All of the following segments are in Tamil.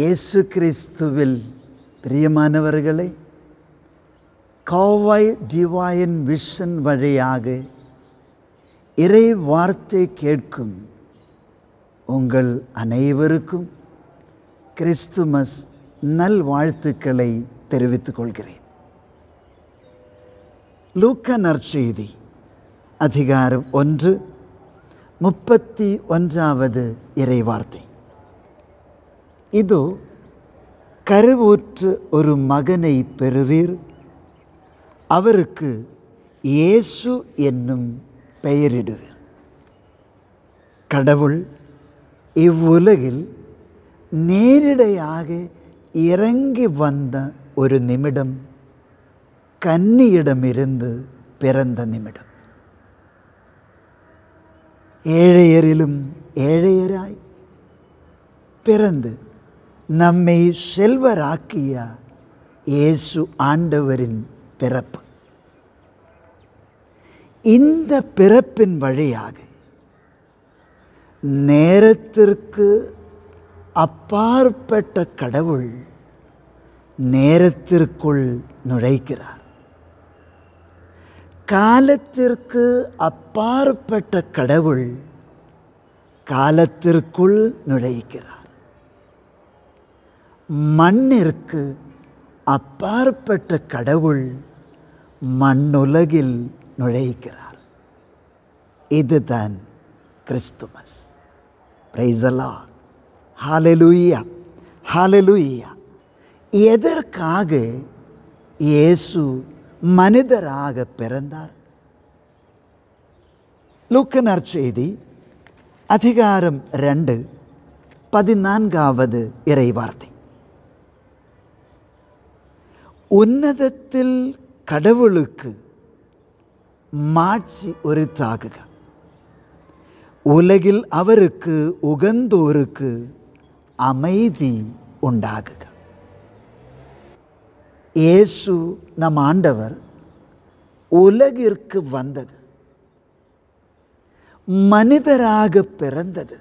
இயேசு கிறிஸ்துவில் பிரியமானவர்களை காவாய் டிவாயின் விஷன் வழியாக இறை வார்த்தை கேட்கும் உங்கள் அனைவருக்கும் கிறிஸ்துமஸ் நல் வாழ்த்துக்களை தெரிவித்துக் கொள்கிறேன் லூக்க நற்செய்தி அதிகாரம் ஒன்று முப்பத்தி ஒன்றாவது இறை வார்த்தை இது கருவூற்று ஒரு மகனை பெறுவீர் அவருக்கு இயேசு என்னும் பெயரிடுவீர் கடவுள் இவ்வுலகில் நேரிடையாக இறங்கி வந்த ஒரு நிமிடம் கன்னியிடமிருந்து பிறந்த நிமிடம் ஏழையரிலும் ஏழையராய் பிறந்து நம்மை செல்வராக்கிய இயேசு ஆண்டவரின் பிறப்பு இந்த பிறப்பின் வழியாக நேரத்திற்கு அப்பாற்பட்ட கடவுள் நேரத்திற்குள் நுழைக்கிறார் காலத்திற்கு அப்பாற்பட்ட கடவுள் காலத்திற்குள் நுழைக்கிறார் மண்ணிற்கு அப்பாற்பட்ட கடவுள் மண்ணுலகில் நுழைகிறார் இதுதான் கிறிஸ்துமஸ் பிரைசலா ஹாலலுயா ஹாலலுயா எதற்காக இயேசு மனிதராக பிறந்தார் லூக்கனர் செய்தி அதிகாரம் ரெண்டு பதினான்காவது இறைவார்த்தை உன்னதத்தில் கடவுளுக்கு மாட்சி ஒருத்தாகுக உலகில் அவருக்கு உகந்தோருக்கு அமைதி உண்டாகுக இயேசு நம் ஆண்டவர் உலகிற்கு வந்தது மனிதராக பிறந்தது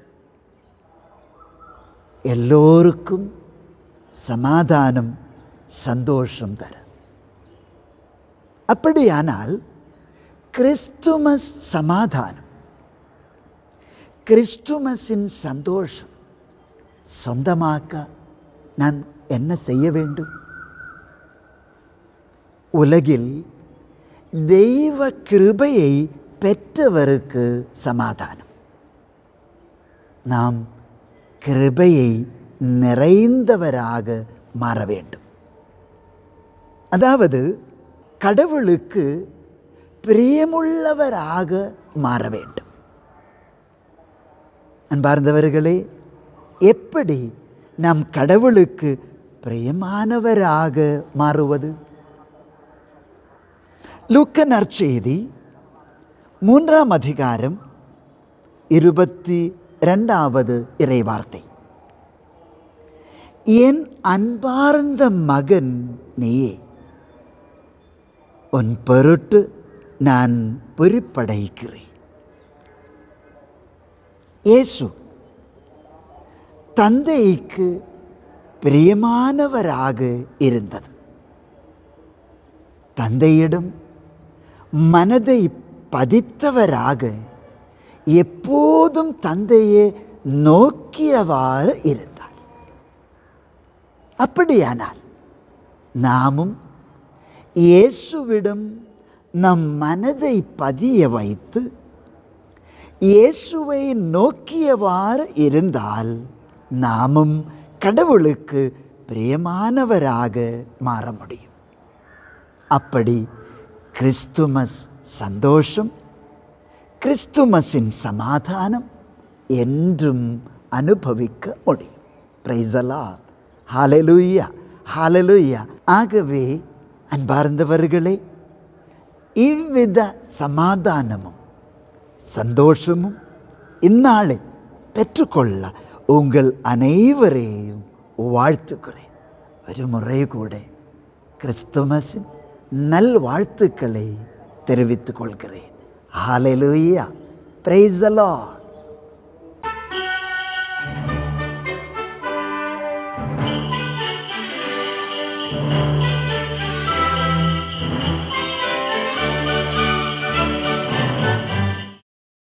எல்லோருக்கும் சமாதானம் சந்தோஷம் தரும் அப்படியானால் கிறிஸ்துமஸ் சமாதானம் கிறிஸ்துமஸின் சந்தோஷம் சொந்தமாக்க நான் என்ன செய்ய வேண்டும் உலகில் தெய்வ கிருபையை பெற்றவருக்கு சமாதானம் நாம் கிருபையை நிறைந்தவராக மாற வேண்டும் அதாவது கடவுளுக்கு பிரியமுள்ளவராக மாற வேண்டும் அன்பார்ந்தவர்களே எப்படி நாம் கடவுளுக்கு பிரியமானவராக மாறுவது லூக்க நற்செய்தி மூன்றாம் அதிகாரம் இருபத்தி ரெண்டாவது இறைவார்த்தை என் அன்பார்ந்த மகன் நீயே உன் பொருட்டு நான் பொறுப்படைகிறேன் ஏசு தந்தைக்கு பிரியமானவராக இருந்தது தந்தையிடம் மனதை பதித்தவராக எப்போதும் தந்தையே நோக்கியவாறு இருந்தார் அப்படியானால் நாமும் இயேசுவிடம் நம் மனதை பதிய வைத்து இயேசுவை நோக்கியவாறு இருந்தால் நாமும் கடவுளுக்கு பிரியமானவராக மாற முடியும் அப்படி கிறிஸ்துமஸ் சந்தோஷம் கிறிஸ்துமஸின் சமாதானம் என்றும் அனுபவிக்க முடியும் பிரைசலா ஹாலலுயா ஹாலலுய்யா ஆகவே அன்பார்ந்தவர்களே இவ்வித சமாதானமும் சந்தோஷமும் இந்நாளை பெற்றுக்கொள்ள உங்கள் அனைவரையும் வாழ்த்துக்கிறேன் ஒரு முறை கூட கிறிஸ்துமஸின் நல்வாழ்த்துக்களை தெரிவித்துக் கொள்கிறேன் ஹாலலூயா பிரைஸ் அலாட்